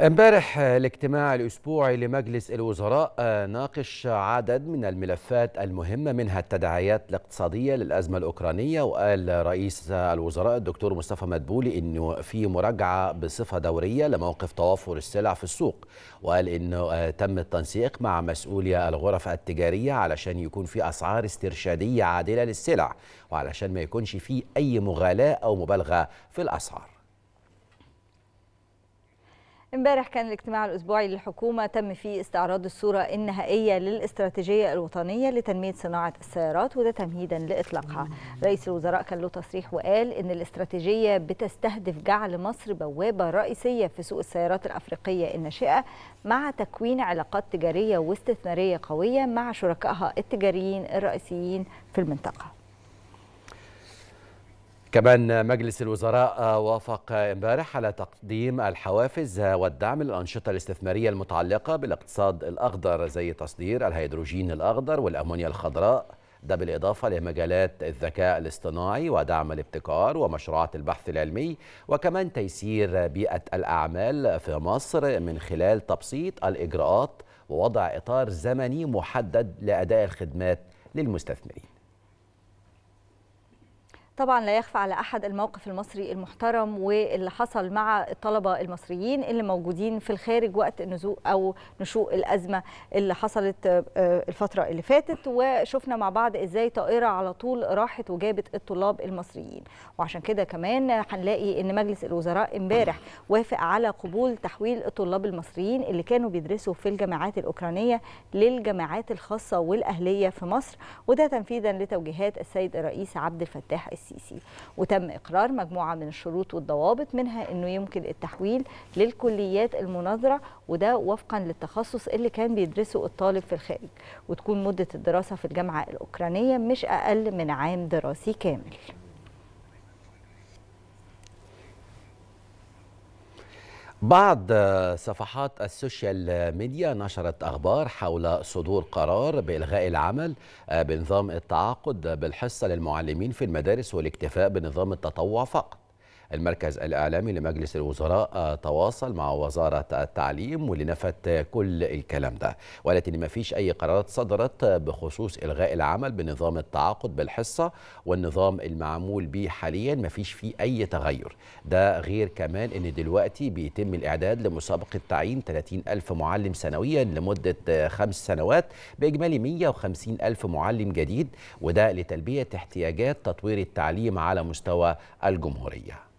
امبارح الاجتماع الاسبوعي لمجلس الوزراء آه، ناقش عدد من الملفات المهمه منها التداعيات الاقتصاديه للازمه الاوكرانيه وقال رئيس الوزراء الدكتور مصطفى مدبولي انه في مراجعه بصفه دوريه لموقف توافر السلع في السوق وقال انه آه، تم التنسيق مع مسؤولي الغرف التجاريه علشان يكون في اسعار استرشاديه عادله للسلع وعلشان ما يكونش في اي مغالاه او مبالغه في الاسعار امبارح كان الاجتماع الاسبوعي للحكومه تم فيه استعراض الصوره النهائيه للاستراتيجيه الوطنيه لتنميه صناعه السيارات وده تمهيدا لاطلاقها رئيس الوزراء كان له تصريح وقال ان الاستراتيجيه بتستهدف جعل مصر بوابه رئيسيه في سوق السيارات الافريقيه الناشئه مع تكوين علاقات تجاريه واستثماريه قويه مع شركائها التجاريين الرئيسيين في المنطقه كمان مجلس الوزراء وافق امبارح على تقديم الحوافز والدعم للانشطه الاستثماريه المتعلقه بالاقتصاد الاخضر زي تصدير الهيدروجين الاخضر والامونيا الخضراء ده بالإضافة لمجالات الذكاء الاصطناعي ودعم الابتكار ومشروعات البحث العلمي وكمان تيسير بيئة الأعمال في مصر من خلال تبسيط الإجراءات ووضع إطار زمني محدد لأداء الخدمات للمستثمرين طبعا لا يخفى على احد الموقف المصري المحترم واللي حصل مع الطلبه المصريين اللي موجودين في الخارج وقت النزوء او نشوء الازمه اللي حصلت آه، الفتره اللي فاتت وشفنا مع بعض ازاي طائره على طول راحت وجابت الطلاب المصريين وعشان كده كمان هنلاقي ان مجلس الوزراء امبارح وافق على قبول تحويل الطلاب المصريين اللي كانوا بيدرسوا في الجامعات الاوكرانيه للجامعات الخاصه والاهليه في مصر وده تنفيذا لتوجيهات السيد الرئيس عبد الفتاح السيسي السيسي وتم إقرار مجموعة من الشروط والضوابط منها أنه يمكن التحويل للكليات المناظرة وده وفقا للتخصص اللي كان بيدرسه الطالب في الخارج وتكون مدة الدراسة في الجامعة الأوكرانية مش أقل من عام دراسي كامل بعض صفحات السوشيال ميديا نشرت أخبار حول صدور قرار بإلغاء العمل آه، بنظام التعاقد بالحصة للمعلمين في المدارس والاكتفاء بنظام التطوع فقط المركز الإعلامي لمجلس الوزراء آه، تواصل مع وزارة التعليم واللي نفت كل الكلام ده وقالت إن مفيش أي قرارات صدرت بخصوص إلغاء العمل بنظام التعاقد بالحصة والنظام المعمول به حاليا مفيش فيه أي تغير ده غير كمان إن دلوقتي بيتم الإعداد لمسابقة تعيين 30 ألف معلم سنويا لمدة خمس سنوات بإجمالي 150 ألف معلم جديد وده لتلبية احتياجات تطوير التعليم على مستوى الجمهورية